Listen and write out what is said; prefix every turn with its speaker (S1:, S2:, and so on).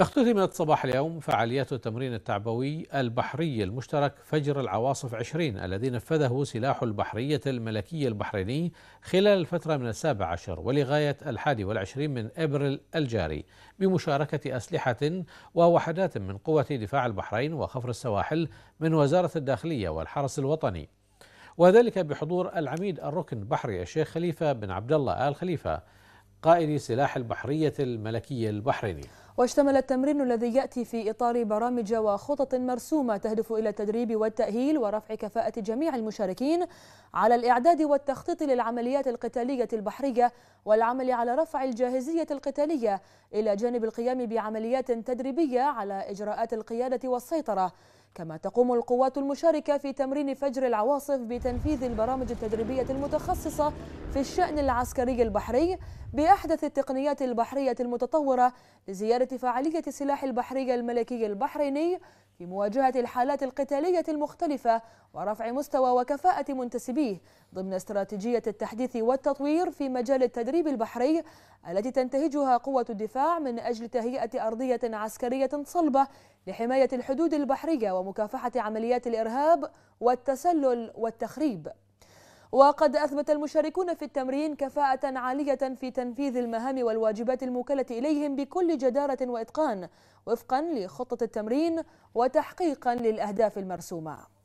S1: اختتمت صباح اليوم فعاليات التمرين التعبوي البحري المشترك فجر العواصف 20 الذي نفذه سلاح البحرية الملكي البحريني خلال الفترة من السابع عشر ولغاية الحادي والعشرين من أبريل الجاري بمشاركة أسلحة ووحدات من قوة دفاع البحرين وخفر السواحل من وزارة الداخلية والحرس الوطني وذلك بحضور العميد الركن بحري الشيخ خليفة بن عبد الله آل خليفة قائد سلاح البحرية الملكي البحريني
S2: واشتمل التمرين الذي يأتي في إطار برامج وخطط مرسومة تهدف إلى التدريب والتأهيل ورفع كفاءة جميع المشاركين على الإعداد والتخطيط للعمليات القتالية البحرية والعمل على رفع الجاهزية القتالية إلى جانب القيام بعمليات تدريبية على إجراءات القيادة والسيطرة كما تقوم القوات المشاركة في تمرين فجر العواصف بتنفيذ البرامج التدريبية المتخصصة في الشأن العسكري البحري بأحدث التقنيات البحرية المتطورة لزيارة فعالية السلاح البحري الملكي البحريني في مواجهة الحالات القتالية المختلفة ورفع مستوى وكفاءة منتسبيه ضمن استراتيجية التحديث والتطوير في مجال التدريب البحري التي تنتهجها قوة الدفاع من أجل تهيئة أرضية عسكرية صلبة لحماية الحدود البحرية ومكافحة عمليات الإرهاب والتسلل والتخريب وقد أثبت المشاركون في التمرين كفاءة عالية في تنفيذ المهام والواجبات الموكلة إليهم بكل جدارة وإتقان وفقا لخطة التمرين وتحقيقا للأهداف المرسومة